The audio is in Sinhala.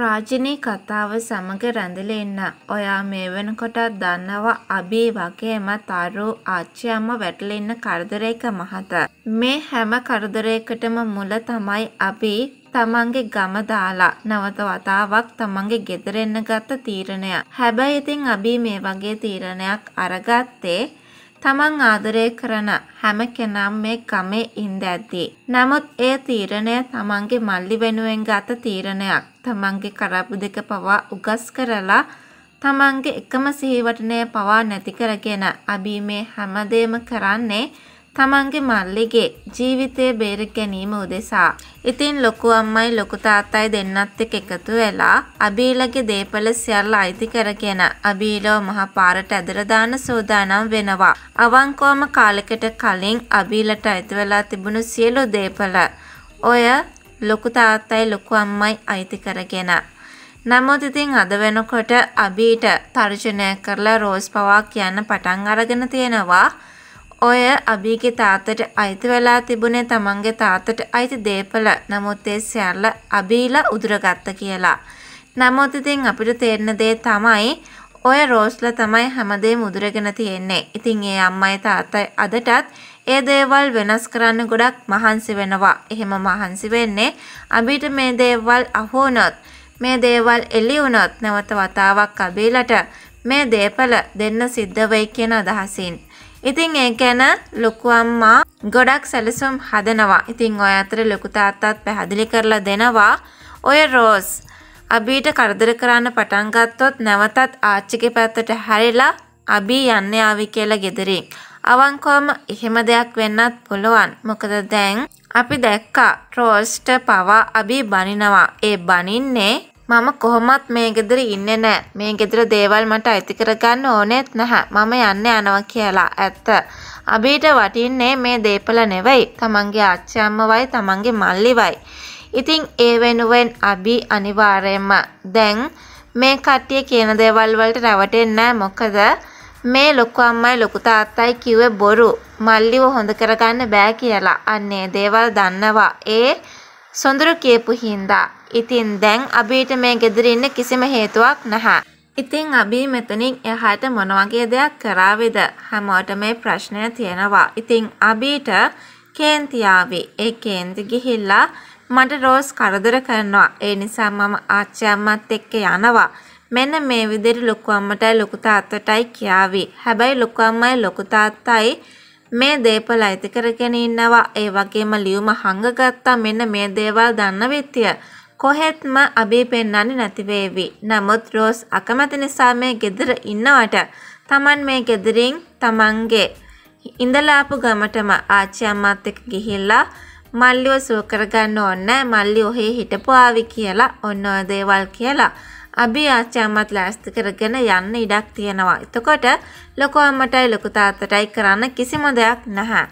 රාජිනී කතාව සමඟ රැඳිල එන්න. ඔයා මේ වෙනකොටත් දන්නවා අබී වගේම තරු ආච්චියම්ම වැටලෙන්න කරදරයක මහත. මේ හැම කරදරයකටම මුල තමයි අබී තමන්ගේ ගම දාලා නැවත වතාවක් තමන්ගේ ගෙදරෙන්න ගත්ත තීරණය. හැබැයි ඉතින් අබී මේ වගේ තීරණයක් අරගත්තේ තමන් ආදරය කරන හැම කෙනම් මේ ගමේ ඉඳ ඇති. නමුත් ඒ තීරණය තමන්ගේ මල්ලි වෙනුවෙන් ගත තීරණයක්. තමන්ගේ කරපු දෙක පවා උගස් කරලා තමන්ගේ එකම සිහිවටනය පවා නැති කරගෙන අබී මේ හැමදේම කරන්නේ තමන්ගේ මල්ලිගේ ජීවිතය බේර ගැනීම උදෙසා. ඉතින් ලොකු අම්මයි ලොකු තාත්තයි දෙන්නත් එක්ක එකතු වෙලා අබීලගේ දේපල සියල්ල අයිති කරගෙන අබීලෝ මහ පාරට ඇදලා දාන සෝදානම් වෙනවා. අවංකවම කාලෙකට කලින් අබීලට අයිති වෙලා තිබුණු සියලු දේපල ඔය ලොකු තාත්තයි ලොකු අම්මයි අයිති කරගෙන. නමුත් ඉතින් අද වෙනකොට අබීට තර්ජනය කරලා රෝස් පවා කියන්න පටන් අරගෙන තියෙනවා. ඔය අබීගේ තාත්තට අයිති වෙලා තිබුණේ තමන්ගේ තාත්තට අයිති දේපල. නමුත් ඒ සියල්ල අබීලා උදුරගත්ත කියලා. නමුත් ඉතින් අපිට තේරෙන දේ තමයි ඔය රෝස්ලා තමයි හැමදේම උදුරගෙන තියෙන්නේ. ඉතින් ඒ අම්මයි තාත්තයි අදටත් ඒ දේවල් වෙනස් කරන්න ගොඩක් මහන්සි වෙනවා. එහෙම මහන්සි වෙන්නේ අභිට මේ දේවල් අහුනොත් මේ දේවල් එළි වුණොත් නැවත වතාවක් අබීලට මේ දේපල දෙන්න සිද්ධ වෙයි කියන අදහසින්. ඉතින් ඒ ගැන ලොකු අම්මා ගොඩක් සැලසුම් හදනවා. ඉතින් ඔය අතර ලොකු තාත්තත් පැහැදිලි කරලා දෙනවා. ඔය රෝස් අබීට කරදර කරන්න පටන් ගත්තොත් නැවතත් ආච්චිගේ පැත්තට හැරිලා අබී යන්න ආවි කියලා ගෙදරින්. අවංකවම එහෙම දෙයක් වෙන්නත් පුළුවන්. මොකද දැන් අපි දැක්කා ට්‍රෝස්ට පවා අබී බනිනවා. ඒ බනින්නේ මම කොහොමත් මේ ගෙදර ඉන්නේ නැහැ. මේ ගෙදර දේවල් මට අයිති කරගන්න ඕනෙත් නැහැ. මම යන්න යනවා කියලා. ඇත්ත. අබීට වටින්නේ මේ දේපල නෙවෙයි. තමන්ගේ ආච්චි අම්මවයි තමන්ගේ මල්ලිවයි. ඉතින් ඒ වෙනුවෙන් අපි අනිවාර්යයෙන්ම දැන් මේ කට්ටිය කියන දේවල් වලට රැවටෙන්නේ මොකද මේ ලොකු අම්මයි ලොකු තාත්තයි කිව්වේ බොරු මල්ලිව හොඳ කරගන්න බෑ කියලා. අන්නේ දේවල් දන්නවා. ඒ සොඳුරු කියපු හින්දා. ඉතින් දැන් අබීට මේ ගෙදර ඉන්න කිසිම හේතුවක් නැහැ. ඉතින් අබී මෙතනින් එහාට මොන වගේ දෙයක් කරාවිද? හැමෝට මේ ප්‍රශ්නය තියෙනවා. ඉතින් අබීට කේන්ති ආවේ. ඒ කේන්ති ගිහිල්ලා මට රෝස් කරදර කරනවා. ඒ නිසා මම ආච්චි අම්මත් එක්ක යනවා. මෙන්න මේ විදිහට ලොකු අම්මටයි ලොකු තාත්තටයි කියාවි. හැබැයි ලොකු අම්මයි ලොකු තාත්තයි මේ දේපල අයිති කරගෙන ඉන්නවා. ඒ වගේම ලියුම හංගගත්තා මෙන්න මේ දේවල් දන්න විත්තිය. කොහෙත්ම අබේ පෙන්වන්නේ නැති වේවි. නමුත් රෝස් අකමැති නිසා මේ ගෙදර ඉන්නවට Taman මේ ගෙදරින් Tamanගේ ඉඳලා ආපු ගමටම ආච්චි අම්මත් එක්ක ගිහිල්ලා මල්ලිව සුව කරගන්න ඕන්න මල්ලි ඔහේ හිටපු ආවි කියලා ඔන්න ඔය දේවල් කියලා අභි ආච්චාමත් ලෑස්ති කරගෙන යන්න ඉඩක් තියෙනවා. එතකොට ලොකු අම්මටයි ලොකු තාත්තටයි කරන්න කිසිම දෙයක් නැහැ.